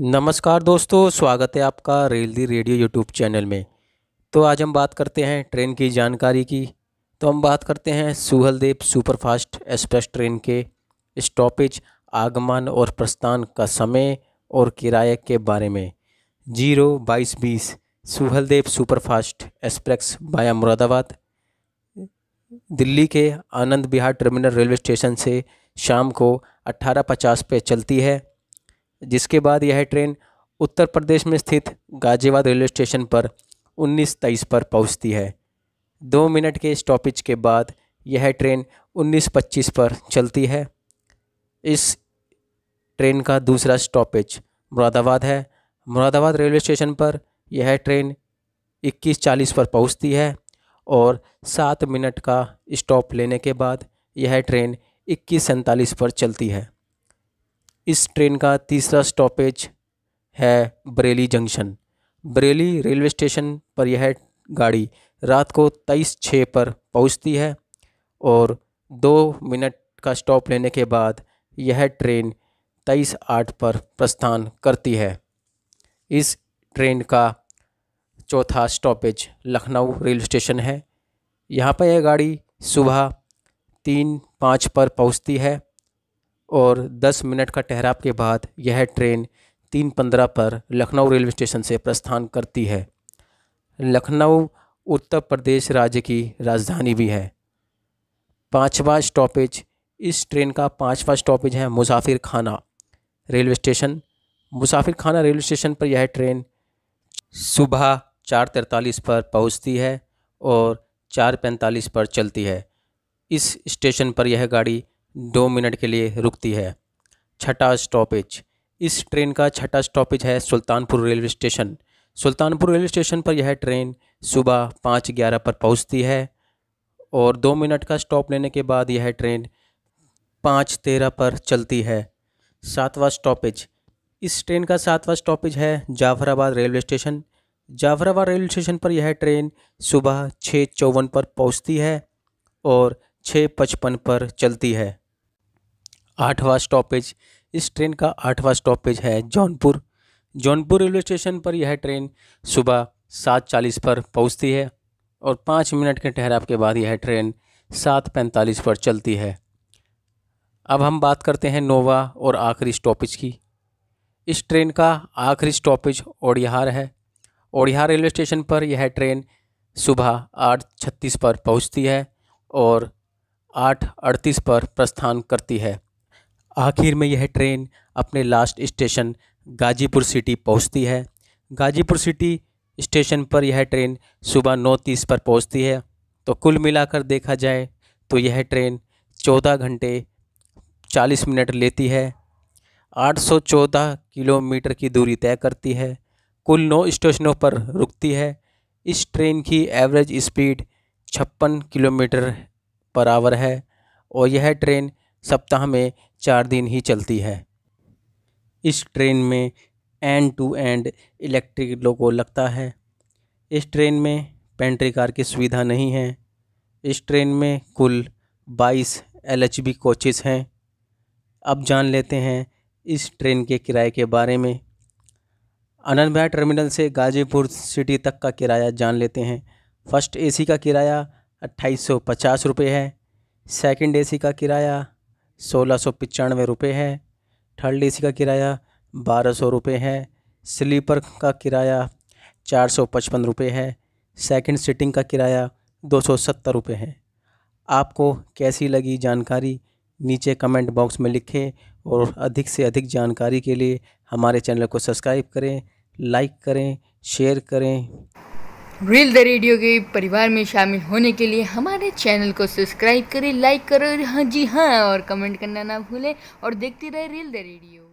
नमस्कार दोस्तों स्वागत है आपका rail the radio YouTube channel में तो आज हम बात करते हैं ट्रेन की जानकारी की तो हम बात करते हैं सुहलदेव सुपरफास्ट एक्सप्रेस ट्रेन के स्टॉपेज आगमन और प्रस्थान का समय और किराए के बारे में जीरो बाईस बीस सुहलदेव सुपरफास्ट एक्सप्रेस बाया मुरादाबाद दिल्ली के Anand Vihar terminal railway station से शाम को अट्ठारह पे चलती है जिसके बाद यह ट्रेन उत्तर प्रदेश में स्थित गाजियाबाद रेलवे स्टेशन पर उन्नीस तेईस पर पहुंचती है दो मिनट के स्टॉपेज के बाद यह ट्रेन उन्नीस पच्चीस पर चलती है इस ट्रेन का दूसरा स्टॉपेज मुरादाबाद है मुरादाबाद रेलवे स्टेशन पर यह ट्रेन इक्कीस चालीस पर पहुंचती है और सात मिनट का स्टॉप लेने के बाद यह ट्रेन इक्कीस सैंतालीस पर चलती है इस ट्रेन का तीसरा स्टॉपेज है Bareilly junction Bareilly railway station पर यह गाड़ी रात को तेईस छः पर पहुंचती है और दो मिनट का स्टॉप लेने के बाद यह ट्रेन तेईस आठ पर प्रस्थान करती है इस ट्रेन का चौथा स्टॉपेज लखनऊ रेल स्टेशन है यहाँ पर यह गाड़ी सुबह तीन पाँच पर पहुँचती है और 10 मिनट का ठहराव के बाद यह ट्रेन तीन पंद्रह पर लखनऊ रेलवे स्टेशन से प्रस्थान करती है लखनऊ उत्तर प्रदेश राज्य की राजधानी भी है पाँचवा स्टॉपेज इस ट्रेन का पाँचवा स्टॉपेज है मुसाफिर खाना रेलवे स्टेशन मुसाफिर खाना रेलवे स्टेशन पर यह ट्रेन सुबह चार तैंतालीस पर पहुंचती है और चार पैंतालीस पर चलती है इस स्टेशन पर यह गाड़ी दो मिनट के लिए रुकती है छठा स्टॉपेज इस ट्रेन का छठा स्टॉपेज है Sultanpur railway station Sultanpur railway station पर यह ट्रेन सुबह पाँच ग्यारह पर पहुंचती है और दो मिनट का स्टॉप लेने के बाद यह ट्रेन पाँच तेरह पर चलती है सातवां स्टॉपेज इस ट्रेन का सातवां स्टॉपेज है Jafrabad railway station Jafrabad railway station पर यह ट्रेन सुबह छः चौवन पर पहुंचती है और छः पचपन पर चलती है आठवां स्टॉपेज इस ट्रेन का आठवां स्टॉपेज है जौनपुर जौनपुर रेलवे स्टेशन पर यह ट्रेन सुबह सात चालीस पर पहुंचती है और पाँच मिनट के ठहराव के बाद यह ट्रेन सात पैंतालीस पर चलती है अब हम बात करते हैं नोवा और आखिरी स्टॉपेज की इस ट्रेन का आखिरी स्टॉपेज ओडिहार है ओडिहार रेलवे स्टेशन पर यह ट्रेन सुबह आठ छत्तीस पर पहुंचती है और आठ अड़तीस पर प्रस्थान करती है आखिर में यह ट्रेन अपने लास्ट स्टेशन गाजीपुर सिटी पहुंचती है गाजीपुर सिटी स्टेशन पर यह ट्रेन सुबह नौ तीस पर पहुंचती है तो कुल मिलाकर देखा जाए तो यह ट्रेन चौदह घंटे चालीस मिनट लेती है आठ सौ चौदह किलोमीटर की दूरी तय करती है कुल नौ स्टेशनों पर रुकती है इस ट्रेन की एवरेज स्पीड छप्पन किलोमीटर पर आवर है और यह ट्रेन सप्ताह में चार दिन ही चलती है इस ट्रेन में end to end electric loco लगता है इस ट्रेन में पेंट्री कार की सुविधा नहीं है इस ट्रेन में कुल 22 एल एच बी कोचेस हैं अब जान लेते हैं इस ट्रेन के किराए के बारे में अनंत विहार टर्मिनल से गाजीपुर सिटी तक का किराया जान लेते हैं फर्स्ट एसी का किराया अट्ठाईस सौ पचास रुपये है सेकंड एसी का किराया सोलह सौ पचानवे रुपये है थर्ड ए का किराया बारह सौ रुपये है स्लीपर का किराया चार सौ पचपन रुपये है सेकंड सिटिंग का किराया दो सौ सत्तर रुपये है आपको कैसी लगी जानकारी नीचे कमेंट बॉक्स में लिखें और अधिक से अधिक जानकारी के लिए हमारे चैनल को सब्सक्राइब करें लाइक करें शेयर करें रील द रेडियो के परिवार में शामिल होने के लिए हमारे चैनल को सब्सक्राइब करें लाइक करें हाँ जी हाँ और कमेंट करना ना भूलें और देखते रहे रील द रेडियो